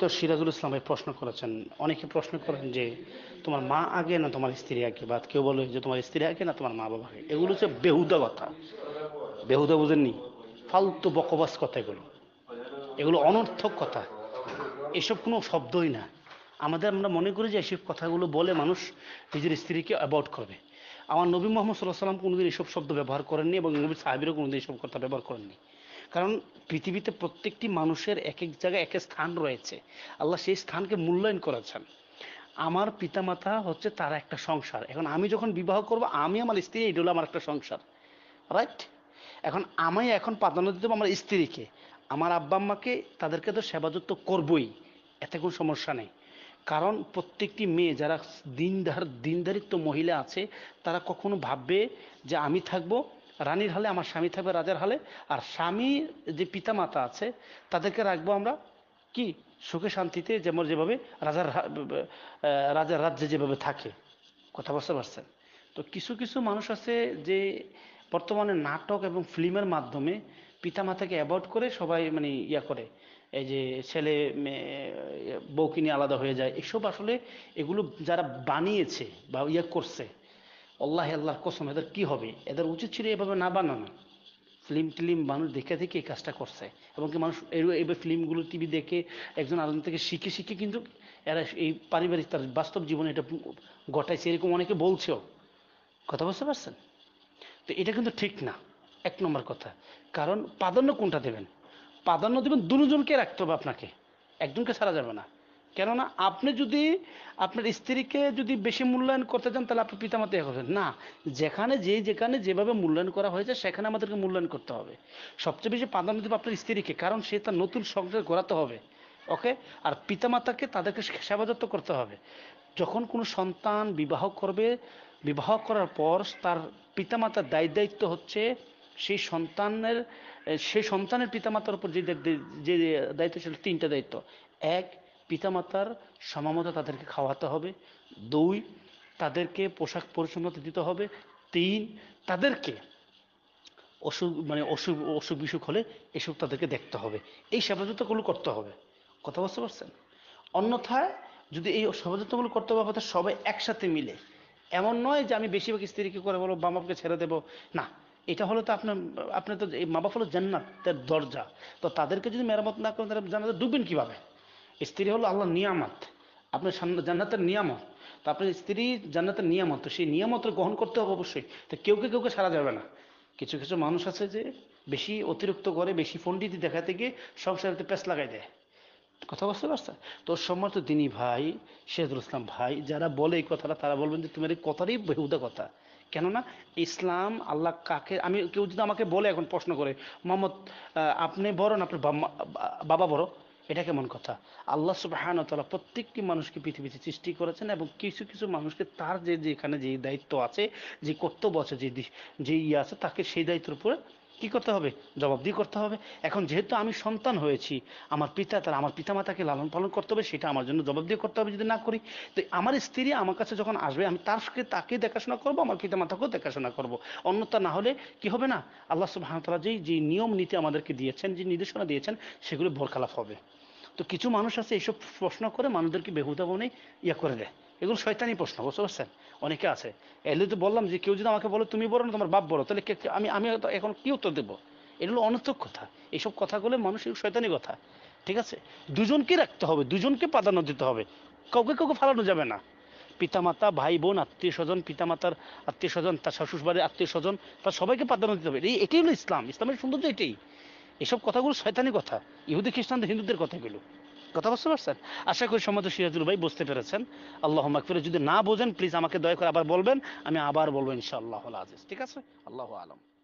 তো সিরাজুল ইসলাম ভাই প্রশ্ন করেছেন অনেকে প্রশ্ন করেন যে তোমার মা আগে না তোমার স্ত্রী আগে বা কেউ বলে যে তোমার স্ত্রী আগে না তোমার মা বাবা আগে এগুলো হচ্ছে বেহুদা কথা বেহুদা বুঝেননি ফালতু বকবাস কথা এগুলো এগুলো অনর্থক কথা এসব কোনো শব্দই না আমাদের আমরা মনে করি যে এইসব কথাগুলো বলে মানুষ নিজের স্ত্রীকে অ্যাভয়েড করবে আমার নবী মোহাম্মদ সাল্লাহ সাল্লাম কোনোদিন এসব শব্দ ব্যবহার করেননি এবং নবী সাহাবিরও কোনোদিন এসব কথা ব্যবহার করেননি কারণ পৃথিবীতে প্রত্যেকটি মানুষের এক এক জায়গায় এক স্থান রয়েছে আল্লাহ সেই স্থানকে মূল্যায়ন করেছেন আমার পিতামাতা হচ্ছে তার একটা সংসার এখন আমি যখন বিবাহ করব আমি আমার স্ত্রী এটা হলো আমার একটা সংসার রাইট এখন আমি এখন প্রাধান্য দিতে আমার স্ত্রীকে আমার আব্বা আম্মাকে তাদেরকে তো সেবাযত্ন করবই এতে কোনো সমস্যা নেই কারণ প্রত্যেকটি মেয়ে যারা দিনদার দিনদারিত্ব মহিলা আছে তারা কখনো ভাববে যে আমি থাকবো রানীর হালে আমার স্বামী থাকবে রাজার হালে আর স্বামী যে পিতা মাতা আছে তাদেরকে রাখবো আমরা কি সুখে শান্তিতে যেমন যেভাবে রাজার রাজার রাজ্যে যেভাবে থাকে কথা বুঝতে পারছেন তো কিছু কিছু মানুষ আছে যে বর্তমানে নাটক এবং ফিল্মের মাধ্যমে পিতামাতাকে অ্যাভয়েড করে সবাই মানে ইয়া করে এই যে ছেলে বউকে নিয়ে আলাদা হয়ে যায় এসব আসলে এগুলো যারা বানিয়েছে বা ইয়া করছে আল্লাহ আল্লাহর কসম এদের কি হবে এদের উচিত ছিল এভাবে না বানানো ফিল্ম টিলিম মানুষ দেখে দেখে এই কাজটা করছে এবং কি মানুষ এবার ফিল্মগুলো টিভি দেখে একজন আলম থেকে শিখে শিখে কিন্তু এরা এই পারিবারিক তার বাস্তব জীবনে এটা ঘটাইছে এরকম অনেকে বলছেও কথা বুঝতে পারছেন তো এটা কিন্তু ঠিক না এক নম্বর কথা কারণ প্রাধান্য কোনটা দেবেন প্রাধান্য দেবেন দুজনকে রাখতে হবে আপনাকে একজনকে ছাড়া যাবে না কেননা আপনি যদি আপনার স্ত্রীকে যদি বেশি মূল্যায়ন করতে চান তাহলে আপনি মাতা হবেন না যেখানে যে যেখানে যেভাবে মূল্যায়ন করা হয়েছে সেখানে আমাদেরকে মূল্যায়ন করতে হবে সবচেয়ে বেশি প্রাধান্য দেবে আপনার স্ত্রীকে কারণ সে তার নতুন সংসার গড়াতে হবে ওকে আর পিতামাতাকে তাদেরকে সেবা করতে হবে যখন কোনো সন্তান বিবাহ করবে বিবাহ করার পর তার পিতামাতার দায় দায়িত্ব হচ্ছে সেই সন্তানের সেই সন্তানের পিতামাতার উপর যে যে দায়িত্ব ছিল তিনটা দায়িত্ব এক পিতামাতার সমামতা তাদেরকে খাওয়াতে হবে দুই তাদেরকে পোশাক পরিচ্ছন্নতা দিতে হবে তিন তাদেরকে অসুখ মানে অসুখ অসুখ বিসুখ হলে এসব তাদেরকে দেখতে হবে এই সেবাযত্নগুলো করতে হবে কথা বুঝতে পারছেন অন্যথায় যদি এই সেবাযত্নগুলো করতে হবে অর্থাৎ সবাই একসাথে মিলে এমন নয় যে আমি বেশিরভাগ স্ত্রীকে করে বলো মা বাপকে ছেড়ে দেবো না এটা হলো তো আপনার আপনার তো এই মা বাপ হলো জান্নাতের দরজা তো তাদেরকে যদি মেরামত না করেন তাহলে জানাতে ডুববেন কীভাবে স্ত্রী হলো আল্লাহ নিয়ামত আপনার জান্নাতের নিয়ামত তো আপনার স্ত্রী জান্নাতের নিয়ামত তো সেই নিয়ামত গ্রহণ করতে হবে অবশ্যই তো কেউ কে কাউকে সারা যাবে না কিছু কিছু মানুষ আছে যে বেশি অতিরিক্ত করে বেশি ফন্ডিতি দেখাতে গিয়ে সংসারেতে প্যাস লাগাই দেয় কথা বুঝতে পারছো তো সম্মানিত দিনী ভাই শেহদুল ইসলাম ভাই যারা বলে এই কথাটা তারা বলবেন যে তোমার এই কথারই বেহুদা কথা কেননা ইসলাম আল্লাহ কাকে আমি কেউ যদি আমাকে বলে এখন প্রশ্ন করে মোহাম্মদ আপনি বড় না আপনার বাবা বড় এটা কেমন কথা আল্লাহ সুবাহান তালা প্রত্যেকটি মানুষকে পৃথিবীতে সৃষ্টি করেছেন এবং কিছু কিছু মানুষকে তার যে যেখানে যে দায়িত্ব আছে যে কর্তব্য আছে যে যে ইয়ে আছে তাকে সেই দায়িত্বের উপরে কি করতে হবে জবাবদি করতে হবে এখন যেহেতু আমি সন্তান হয়েছি আমার পিতা তার আমার পিতামাতাকে লালন পালন করতে হবে সেটা আমার জন্য জবাবদি করতে হবে যদি না করি তো আমার স্ত্রী আমার কাছে যখন আসবে আমি তার সঙ্গে তাকে দেখাশোনা করবো আমার পিতামাতাকেও দেখাশোনা করবো অন্যতা না হলে কি হবে না আল্লাহ সুবাহতালা যেই যে নিয়ম নীতি আমাদেরকে দিয়েছেন যে নির্দেশনা দিয়েছেন সেগুলো ভোরখালাপ হবে তো কিছু মানুষ আছে এইসব প্রশ্ন করে মানুষদেরকে বেহুদা বনে ইয়া করে দেয় এগুলো শয়তানি প্রশ্ন বুঝতে পারছেন অনেকে আছে এলে তো বললাম যে কেউ যদি আমাকে বলো তুমি বলো না তোমার বাপ বলো তাহলে আমি আমি এখন কি উত্তর দেবো এগুলো অনর্থক কথা এইসব কথাগুলো মানুষের শয়তানি কথা ঠিক আছে দুজনকে রাখতে হবে দুজনকে প্রাধান্য দিতে হবে কাউকে কাউকে ফালানো যাবে না পিতামাতা ভাই বোন আত্মীয় স্বজন পিতামাতার আত্মীয় স্বজন তার শ্বশুরবাড়ির আত্মীয় স্বজন তার সবাইকে প্রাধান্য দিতে হবে এই এটাই হলো ইসলাম ইসলামের সৌন্দর্য এটাই এসব কথাগুলো শয়তানি কথা ইহুদি খ্রিস্টানদের হিন্দুদের কথা কথাগুলো কথা বুঝতে পারছেন আশা করি সম্মত সিরাজুল ভাই বুঝতে পেরেছেন আল্লাহ মাকফিরে যদি না বোঝেন প্লিজ আমাকে দয়া করে আবার বলবেন আমি আবার বলবো ইনশাআল্লাহ আজিজ ঠিক আছে আল্লাহ আলম